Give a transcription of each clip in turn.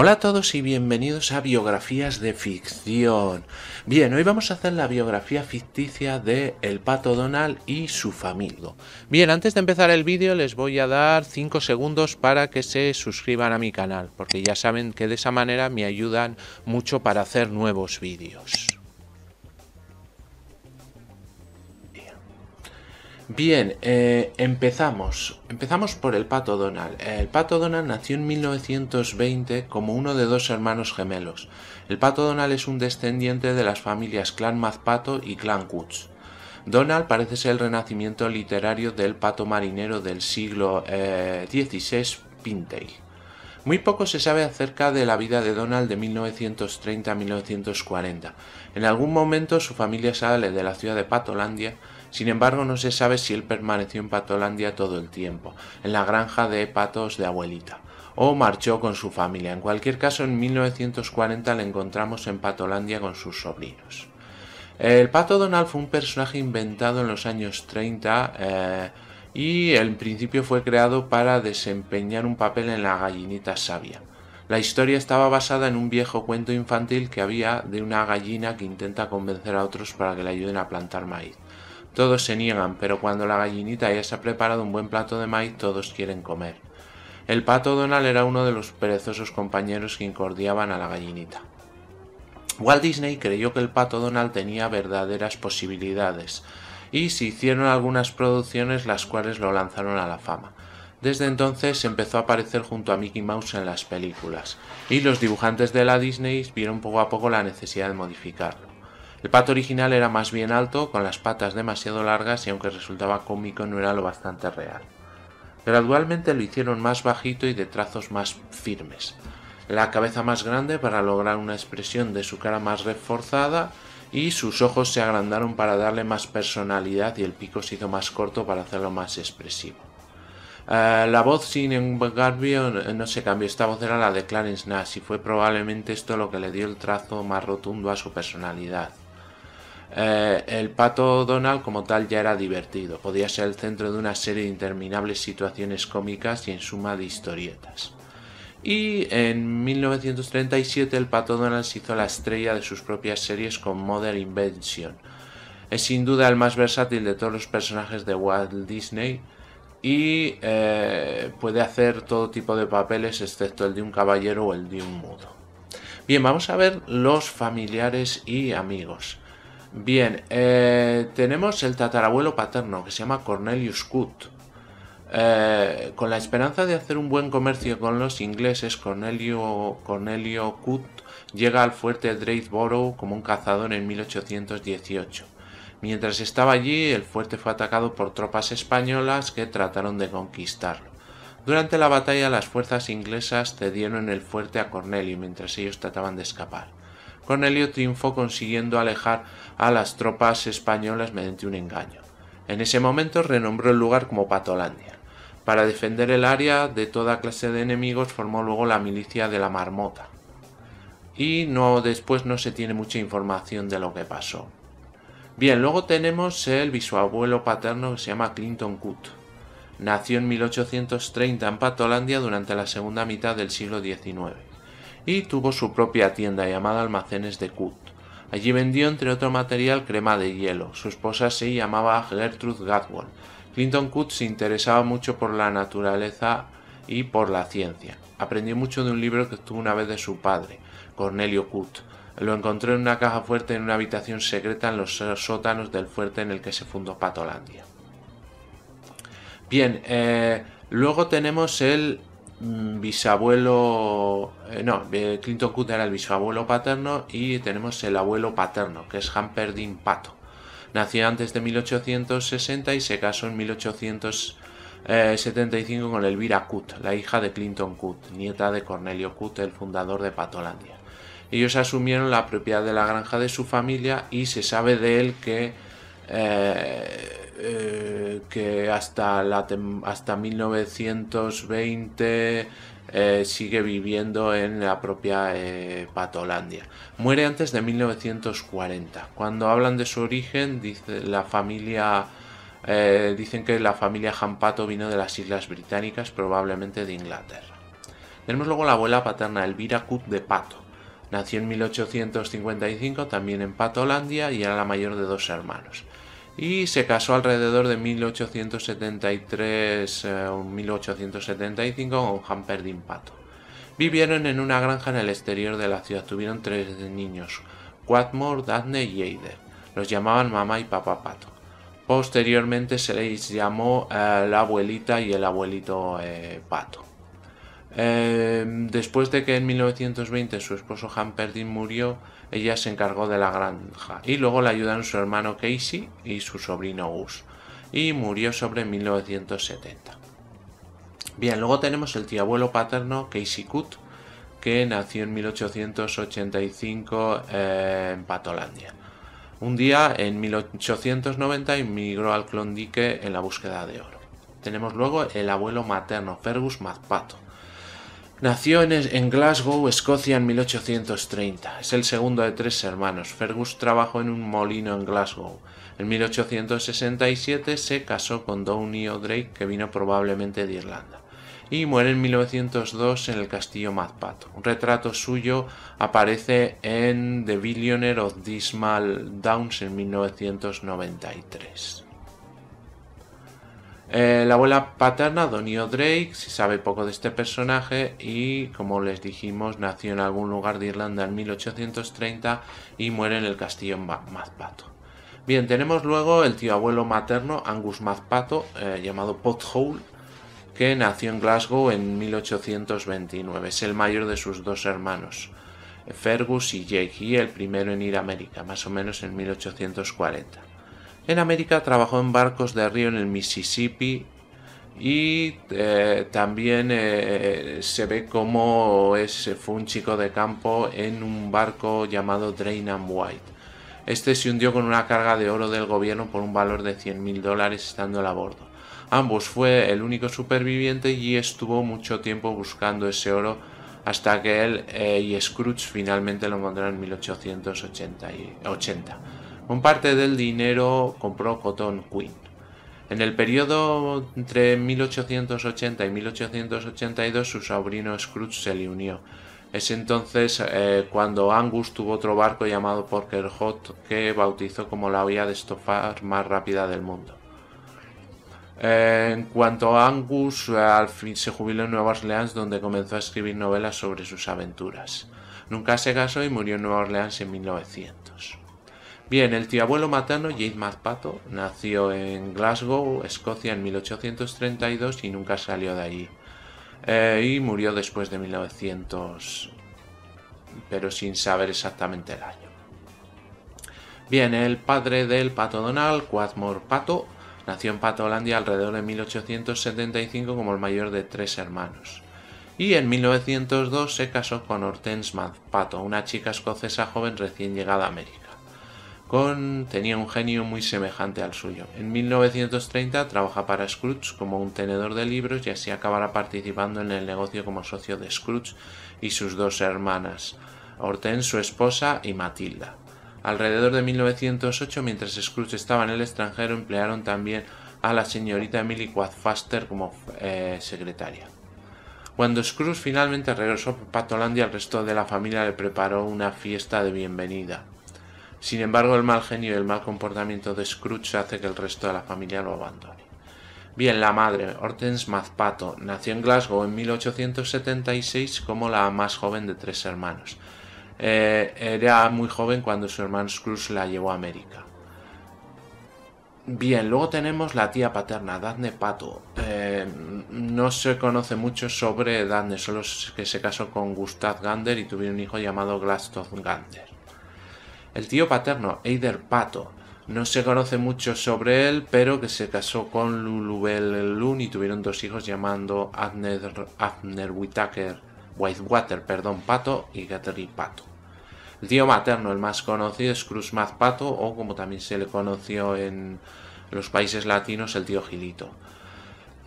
Hola a todos y bienvenidos a Biografías de Ficción. Bien, hoy vamos a hacer la biografía ficticia de El Pato Donald y su familia. Bien, antes de empezar el vídeo les voy a dar 5 segundos para que se suscriban a mi canal, porque ya saben que de esa manera me ayudan mucho para hacer nuevos vídeos. Bien, eh, empezamos. Empezamos por el Pato Donald. El Pato Donald nació en 1920 como uno de dos hermanos gemelos. El Pato Donald es un descendiente de las familias Clan Mazpato y Clan Kutz. Donald parece ser el renacimiento literario del pato marinero del siglo XVI eh, Muy poco se sabe acerca de la vida de Donald de 1930 a 1940. En algún momento su familia sale de la ciudad de Patolandia sin embargo, no se sabe si él permaneció en Patolandia todo el tiempo, en la granja de patos de abuelita, o marchó con su familia. En cualquier caso, en 1940 le encontramos en Patolandia con sus sobrinos. El pato Donald fue un personaje inventado en los años 30 eh, y en principio fue creado para desempeñar un papel en la gallinita sabia. La historia estaba basada en un viejo cuento infantil que había de una gallina que intenta convencer a otros para que le ayuden a plantar maíz. Todos se niegan, pero cuando la gallinita ya se ha preparado un buen plato de maíz, todos quieren comer. El pato Donald era uno de los perezosos compañeros que incordiaban a la gallinita. Walt Disney creyó que el pato Donald tenía verdaderas posibilidades, y se hicieron algunas producciones las cuales lo lanzaron a la fama. Desde entonces empezó a aparecer junto a Mickey Mouse en las películas, y los dibujantes de la Disney vieron poco a poco la necesidad de modificarlo. El pato original era más bien alto, con las patas demasiado largas y aunque resultaba cómico no era lo bastante real. Gradualmente lo hicieron más bajito y de trazos más firmes. La cabeza más grande para lograr una expresión de su cara más reforzada y sus ojos se agrandaron para darle más personalidad y el pico se hizo más corto para hacerlo más expresivo. Eh, la voz, sin embargo, no se cambió. Esta voz era la de Clarence Nash y fue probablemente esto lo que le dio el trazo más rotundo a su personalidad. Eh, el pato Donald como tal ya era divertido, podía ser el centro de una serie de interminables situaciones cómicas y en suma de historietas. Y en 1937 el pato Donald se hizo la estrella de sus propias series con Modern Invention. Es sin duda el más versátil de todos los personajes de Walt Disney y eh, puede hacer todo tipo de papeles excepto el de un caballero o el de un mudo. Bien, vamos a ver los familiares y amigos. Bien, eh, tenemos el tatarabuelo paterno que se llama Cornelius Cut. Eh, con la esperanza de hacer un buen comercio con los ingleses, Cornelio, Cornelio llega al fuerte de Drakeborough como un cazador en 1818. Mientras estaba allí, el fuerte fue atacado por tropas españolas que trataron de conquistarlo. Durante la batalla, las fuerzas inglesas cedieron el fuerte a Cornelio mientras ellos trataban de escapar. Cornelio triunfó consiguiendo alejar a las tropas españolas mediante un engaño. En ese momento renombró el lugar como Patolandia. Para defender el área de toda clase de enemigos formó luego la milicia de la Marmota. Y no después no se tiene mucha información de lo que pasó. Bien, luego tenemos el bisabuelo paterno que se llama Clinton cut Nació en 1830 en Patolandia durante la segunda mitad del siglo XIX y tuvo su propia tienda llamada Almacenes de Kut. Allí vendió entre otro material crema de hielo. Su esposa se llamaba Gertrude Gatwell. Clinton cut se interesaba mucho por la naturaleza y por la ciencia. Aprendió mucho de un libro que estuvo una vez de su padre, Cornelio Kut. Lo encontró en una caja fuerte en una habitación secreta en los sótanos del fuerte en el que se fundó Patolandia. Bien, eh, luego tenemos el Mm, bisabuelo, eh, no, eh, Clinton Coote era el bisabuelo paterno y tenemos el abuelo paterno, que es Hamperdin Pato. Nació antes de 1860 y se casó en 1875 con Elvira Coote, la hija de Clinton Coote, nieta de Cornelio Coote, el fundador de Patolandia. Ellos asumieron la propiedad de la granja de su familia y se sabe de él que eh, eh, que hasta, la hasta 1920 eh, sigue viviendo en la propia eh, Patolandia. Muere antes de 1940. Cuando hablan de su origen, dice la familia... dicen que la familia pato vino de las Islas Británicas, probablemente de Inglaterra. Tenemos luego la abuela paterna Elvira Cut de Pato. Nació en 1855 también en Patolandia y era la mayor de dos hermanos y se casó alrededor de 1873 eh, o 1875 con Perdín Pato. Vivieron en una granja en el exterior de la ciudad. Tuvieron tres niños, Quadmore, Daphne y Eider. Los llamaban mamá y papá Pato. Posteriormente se les llamó eh, la abuelita y el abuelito eh, Pato. después de que en 1920 su esposo Perdín murió, ella se encargó de la granja y luego la ayudaron su hermano Casey y su sobrino Gus y murió sobre 1970. Bien, luego tenemos el abuelo paterno Casey Cut que nació en 1885 eh, en Patolandia. Un día en 1890 inmigró al Klondike en la búsqueda de oro. Tenemos luego el abuelo materno Fergus Mazpato Nació en, Glasgow, Escocia, en 1830. Es el segundo de tres hermanos. Fergus trabajó en un molino en Glasgow. En 1867 se casó con Downey O'Drake, que vino probablemente de Irlanda. Y muere en 1902 en el castillo mazpato Un retrato suyo aparece en The Billionaire of Dismal Downs en 1993. Eh, la abuela paterna, Donio Drake, se sabe poco de este personaje y, como les dijimos, nació en algún lugar de Irlanda en 1830 y muere en el castillo Mazpato. Bien, tenemos luego el tío abuelo materno, Angus Mazpato, eh, llamado Pothole, que nació en Glasgow en 1829. Es el mayor de sus dos hermanos, Fergus y Jake, el primero en ir a América, más o menos en 1840. En América trabajó en barcos de río en el Mississippi y eh, también eh, se ve como es, eh, fue un chico de campo en un barco llamado Drain and White. Este se hundió con una carga de oro del gobierno por un valor de mil dólares estando a bordo. Ambos fue el único superviviente y estuvo mucho tiempo buscando ese oro hasta que él y Scrooge finalmente lo encontraron en 1880. Un parte del dinero compró Cotton Queen. En el periodo entre 1880 y 1882 su sobrino Scrooge se le unió. Es entonces eh, cuando Angus tuvo otro barco llamado Porker Hot que bautizó como la vía de estofar más rápida del mundo. Eh, en cuanto a Angus, eh, al fin se jubiló en Nueva Orleans donde comenzó a escribir novelas sobre sus aventuras. Nunca se casó y murió en Nueva Orleans en 1900. Bien, el tío abuelo materno, James Mazpato, nació en Glasgow, Escocia, en 1832 y nunca salió de allí. Eh, y murió después de 1900, pero sin saber exactamente el año. Bien, el padre del pato Donald, Quadmore Pato, nació en Pato, Holandia alrededor de 1875 como el mayor de tres hermanos. Y en 1902 se casó con Hortense Mazpato, una chica escocesa joven recién llegada a América. Con tenía un genio muy semejante al suyo. En 1930 trabaja para Scrooge como un tenedor de libros y así acabará participando en el negocio como socio de Scrooge y sus dos hermanas, Hortense, su esposa y Matilda. Alrededor de 1908, mientras Scrooge estaba en el extranjero, emplearon también a la señorita Emily Quadfaster como eh, secretaria. Cuando Scrooge finalmente regresó a Patolandia, el resto de la familia le preparó una fiesta de bienvenida. Sin embargo, el mal genio y el mal comportamiento de Scrooge hace que el resto de la familia lo abandone. Bien, la madre, Hortense Mazpato, nació en Glasgow en 1876 como la más joven de tres hermanos. Eh, era muy joven cuando su hermano Scrooge la llevó a América. Bien, luego tenemos la tía paterna, Daphne Pato. Eh, no se conoce mucho sobre Daphne, solo que se casó con Gustav Gander y tuvieron un hijo llamado Gladstone Gander. El tío paterno, Eider Pato, no se conoce mucho sobre él, pero que se casó con Lulubel Lun y tuvieron dos hijos llamando Abner, Whitaker, Whitewater perdón, Pato y Guthrie Pato. El tío materno, el más conocido, es Cruzmaz Pato, o como también se le conoció en los países latinos, el tío Gilito.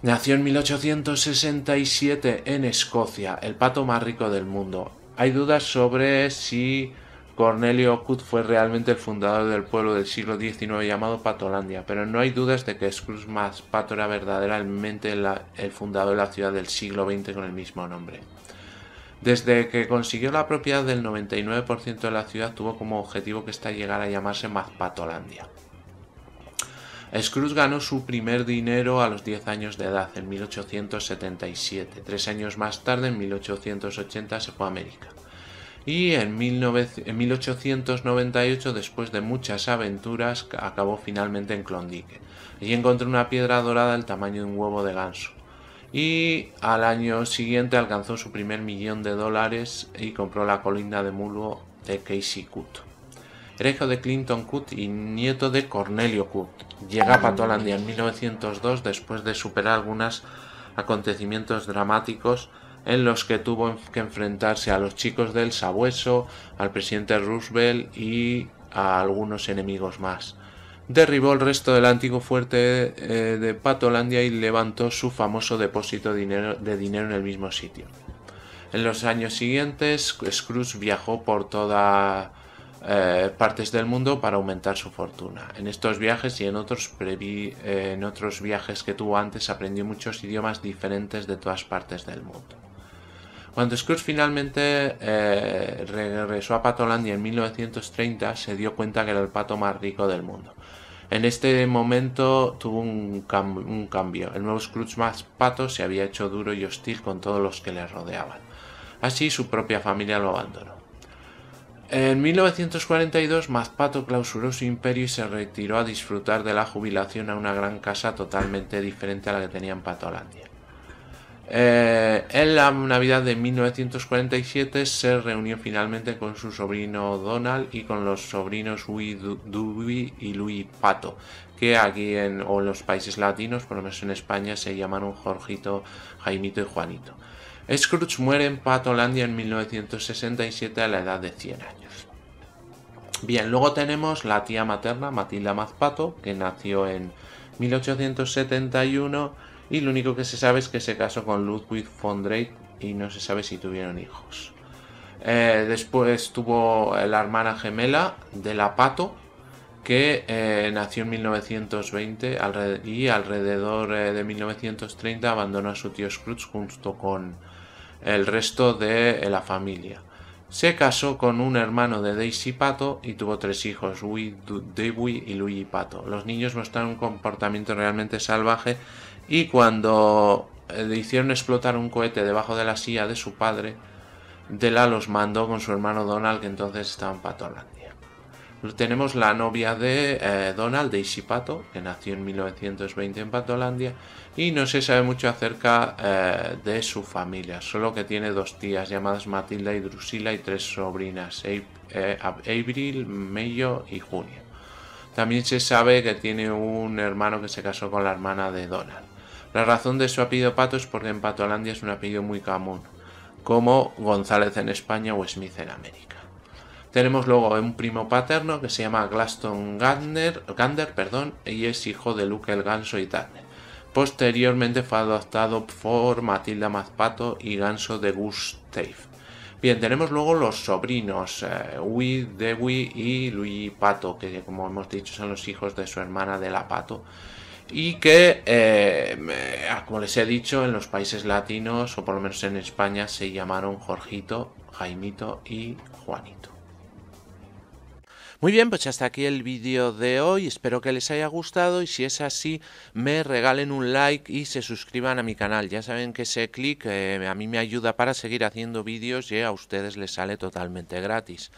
Nació en 1867 en Escocia, el pato más rico del mundo. Hay dudas sobre si Cornelio ocutt fue realmente el fundador del pueblo del siglo XIX llamado Patolandia, pero no hay dudas de que Scrooge más era verdaderamente el fundador de la ciudad del siglo XX con el mismo nombre. Desde que consiguió la propiedad del 99% de la ciudad, tuvo como objetivo que esta llegara a llamarse Mazpatolandia. Scrooge ganó su primer dinero a los 10 años de edad, en 1877. Tres años más tarde, en 1880, se fue a América y en, 1898, después de muchas aventuras, acabó finalmente en Klondike. Allí encontró una piedra dorada del tamaño de un huevo de ganso. Y al año siguiente alcanzó su primer millón de dólares y compró la colina de mulo de Casey Coot, Era hijo de Clinton Cut y nieto de Cornelio Coot Llega a Patolandia en 1902 después de superar algunos acontecimientos dramáticos en los que tuvo que enfrentarse a los chicos del Sabueso, al presidente Roosevelt y a algunos enemigos más. Derribó el resto del antiguo fuerte eh, de Patolandia y levantó su famoso depósito de dinero en el mismo sitio. En los años siguientes, Scrooge viajó por todas eh, partes del mundo para aumentar su fortuna. En estos viajes y en otros, eh, en otros viajes que tuvo antes aprendió muchos idiomas diferentes de todas partes del mundo. Cuando Scrooge finalmente eh, regresó a Patolandia en 1930, se dio cuenta que era el pato más rico del mundo. En este momento tuvo un, cambio. El nuevo Scrooge más pato se había hecho duro y hostil con todos los que le rodeaban. Así su propia familia lo abandonó. En 1942, Mazpato clausuró su imperio y se retiró a disfrutar de la jubilación a una gran casa totalmente diferente a la que tenía en Patolandia. Eh, en la Navidad de 1947 se reunió finalmente con su sobrino Donald y con los sobrinos Louis Duby y Luis Pato, que aquí en, los países latinos, por lo menos en España, se llamaron Jorgito, Jaimito y Juanito. Scrooge muere en Patolandia en 1967 a la edad de 100 años. Bien, luego tenemos la tía materna, Matilda Mazpato, que nació en 1871 y lo único que se sabe es que se casó con Ludwig von Drake y no se sabe si tuvieron hijos. Eh, después tuvo la hermana gemela de la Pato, que eh, nació en 1920 y alrededor eh, de 1930 abandonó a su tío Scrooge junto con el resto de la familia. Se casó con un hermano de Daisy Pato y tuvo tres hijos, Dewey y Luigi Pato. Los niños mostraron un comportamiento realmente salvaje y cuando eh, le hicieron explotar un cohete debajo de la silla de su padre, la los mandó con su hermano Donald, que entonces estaba en Patolandia. Tenemos la novia de eh, Donald, de Pato, que nació en 1920 en Patolandia, y no se sabe mucho acerca eh, de su familia, solo que tiene dos tías llamadas Matilda y Drusila y tres sobrinas, Abril, Mayo y Junio. También se sabe que tiene un hermano que se casó con la hermana de Donald. La razón de su apellido Pato es porque en Patolandia es un apellido muy común, como González en España o Smith en América. Tenemos luego un primo paterno que se llama Glaston Gander, perdón, y es hijo de Luke el Ganso y Turner. Posteriormente fue adoptado por Matilda Mazpato y Ganso de Gustave. Bien, tenemos luego los sobrinos, eh, Dewey y Luigi Pato, que como hemos dicho son los hijos de su hermana de la Pato, y que, eh, ah, como les he dicho, en los países latinos, o por lo menos en España, se llamaron Jorgito, Jaimito y Juanito. Muy bien, pues hasta aquí el vídeo de hoy, espero que les haya gustado y si es así me regalen un like y se suscriban a mi canal, ya saben que ese clic eh, a mí me ayuda para seguir haciendo vídeos y a ustedes les sale totalmente gratis.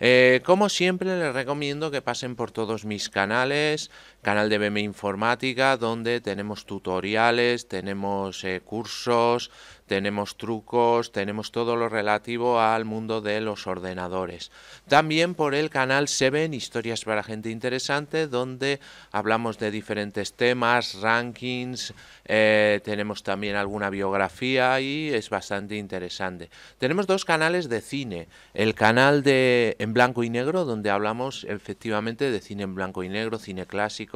Eh, como siempre les recomiendo que pasen por todos mis canales, canal de BM Informática donde tenemos tutoriales, tenemos eh, cursos, tenemos trucos, tenemos todo lo relativo al mundo de los ordenadores. También por el canal ven Historias para Gente Interesante, donde hablamos de diferentes temas, rankings, eh, tenemos también alguna biografía y es bastante interesante. Tenemos dos canales de cine, el canal de En Blanco y Negro, donde hablamos efectivamente de cine en blanco y negro, cine clásico,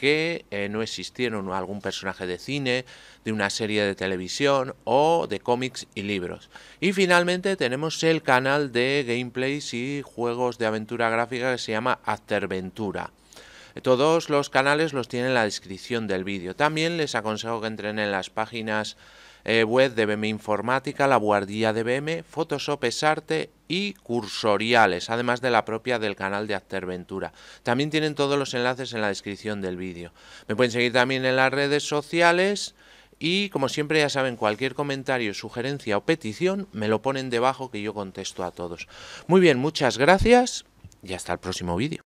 que eh, no existieron algún personaje de cine, de una serie de televisión o de cómics y libros. Y finalmente tenemos el canal de gameplays y juegos de aventura gráfica que se llama Afterventura. Todos los canales los tienen en la descripción del vídeo. También les aconsejo que entren en las páginas eh, web de BM Informática, La Guardia de BM, Photoshop arte y Cursoriales, además de la propia del canal de Afterventura. También tienen todos los enlaces en la descripción del vídeo. Me pueden seguir también en las redes sociales y, como siempre, ya saben, cualquier comentario, sugerencia o petición me lo ponen debajo que yo contesto a todos. Muy bien, muchas gracias y hasta el próximo vídeo.